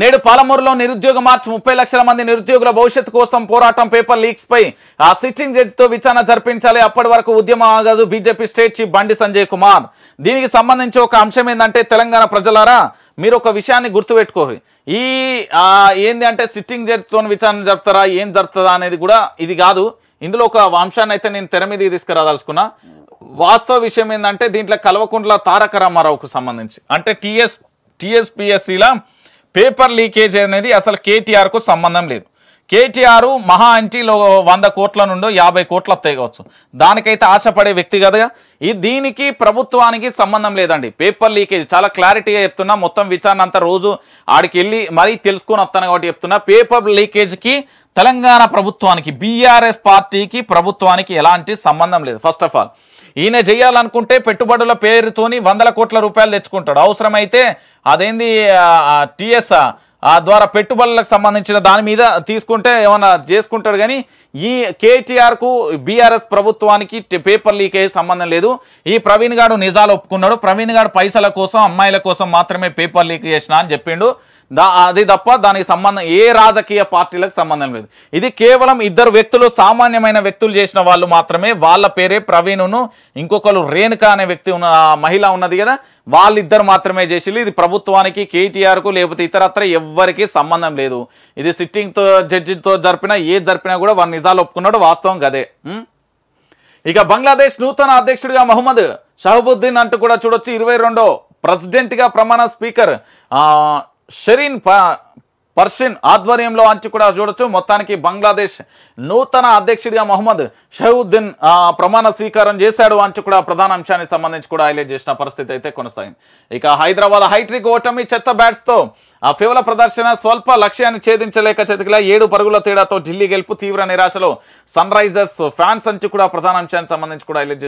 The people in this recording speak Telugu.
నేడు పాలమూరులో నిరుద్యోగ మార్చి ముప్పై లక్షల మంది నిరుద్యోగుల భవిష్యత్తు కోసం పోరాటం పేపర్ లీక్స్ పై ఆ సిట్టింగ్ జడ్జితో విచారణ జరిపించాలి అప్పటి వరకు ఉద్యమం ఆగదు బీజేపీ స్టేట్ చీఫ్ బండి సంజయ్ కుమార్ దీనికి సంబంధించి ఒక అంశం ఏంటంటే తెలంగాణ ప్రజలారా మీరు ఒక విషయాన్ని గుర్తుపెట్టుకోరు ఈ ఏంది అంటే సిట్టింగ్ జడ్జితో విచారణ జరుపుతారా ఏం జరుపుతారా అనేది కూడా ఇది కాదు ఇందులో ఒక అంశాన్ని అయితే నేను తెర మీద తీసుకురాదలుచుకున్నా వాస్తవ విషయం ఏంటంటే దీంట్లో కల్వకుంట్ల తారక రామారావుకు సంబంధించి అంటే టీఎస్ టీఎస్పిఎస్సిలా పేపర్ లీకేజ్ అనేది అసలు కేటీఆర్కు సంబంధం లేదు కేటీఆర్ మహా అంటీలో వంద కోట్ల నుండో యాభై కోట్ల తేగవచ్చు దానికైతే ఆశపడే వ్యక్తి కదా ఈ దీనికి ప్రభుత్వానికి సంబంధం లేదండి పేపర్ లీకేజ్ చాలా క్లారిటీగా చెప్తున్నా మొత్తం విచారణ అంత రోజు ఆడికి వెళ్ళి మరీ తెలుసుకొని వస్తాను కాబట్టి చెప్తున్నా పేపర్ లీకేజ్కి తెలంగాణ ప్రభుత్వానికి బీఆర్ఎస్ పార్టీకి ప్రభుత్వానికి ఎలాంటి సంబంధం లేదు ఫస్ట్ ఆఫ్ ఆల్ ఈయన చేయాలనుకుంటే పెట్టుబడుల పేరుతోని వందల కోట్ల రూపాయలు తెచ్చుకుంటాడు అవసరమైతే అదేంది టీఎస్ ఆ ద్వారా పెట్టుబడులకు సంబంధించిన దాని మీద తీసుకుంటే ఏమన్నా చేసుకుంటాడు కానీ ఈ కేటీఆర్కు బీఆర్ఎస్ ప్రభుత్వానికి పేపర్ లీక్ అయ్యే సంబంధం లేదు ఈ ప్రవీణ్ గాడు నిజాలు ఒప్పుకున్నాడు ప్రవీణ్ గాడు పైసల కోసం అమ్మాయిల కోసం మాత్రమే పేపర్ లీక్ చేసిన అని చెప్పిండు దా అది తప్ప దానికి సంబంధం ఏ రాజకీయ పార్టీలకు సంబంధం లేదు ఇది కేవలం ఇద్దరు వ్యక్తులు సామాన్యమైన వ్యక్తులు చేసిన వాళ్ళు మాత్రమే వాళ్ళ పేరే ప్రవీణును ఇంకొకరు రేణుక అనే వ్యక్తి ఉన్న మహిళ ఉన్నది కదా వాళ్ళిద్దరు మాత్రమే చేసిల్లు ఇది ప్రభుత్వానికి కేటీఆర్కు లేకపోతే ఇతరత్ర ఎవ్వరికి సంబంధం లేదు ఇది సిట్టింగ్తో జడ్జితో జరిపినా ఏ జరిపినా కూడా వారు నిజాలు ఒప్పుకున్నాడు వాస్తవం కదే ఇక బంగ్లాదేశ్ నూతన అధ్యక్షుడిగా మహమ్మద్ షహబుద్దీన్ అంటూ కూడా చూడొచ్చు ఇరవై రెండో ప్రెసిడెంట్గా ప్రమాణ స్పీకర్ షరీన్ పర్షిన్ ఆధ్వర్యంలో అంచి కూడా చూడొచ్చు మొత్తానికి బంగ్లాదేశ్ నూతన అధ్యక్షుడిగా మొహమ్మద్ షహుద్దీన్ ప్రమాణ స్వీకారం చేశాడు అంచు కూడా ప్రధాన అంశానికి సంబంధించి కూడా హైలైట్ చేసిన పరిస్థితి అయితే కొనసాగింది ఇక హైదరాబాద్ హైట్రిక్ ఓటమి చెత్త బ్యాట్స్తో ఆ ఫివల ప్రదర్శన స్వల్ప లక్ష్యాన్ని ఛేదించలేక చెతికిలా ఏడు పరుగుల తేడాతో ఢిల్లీ గెలుపు తీవ్ర నిరాశలో సన్ రైజర్స్ ఫ్యాన్స్ అంచు కూడా ప్రధాన అంశానికి సంబంధించి కూడా హైలైట్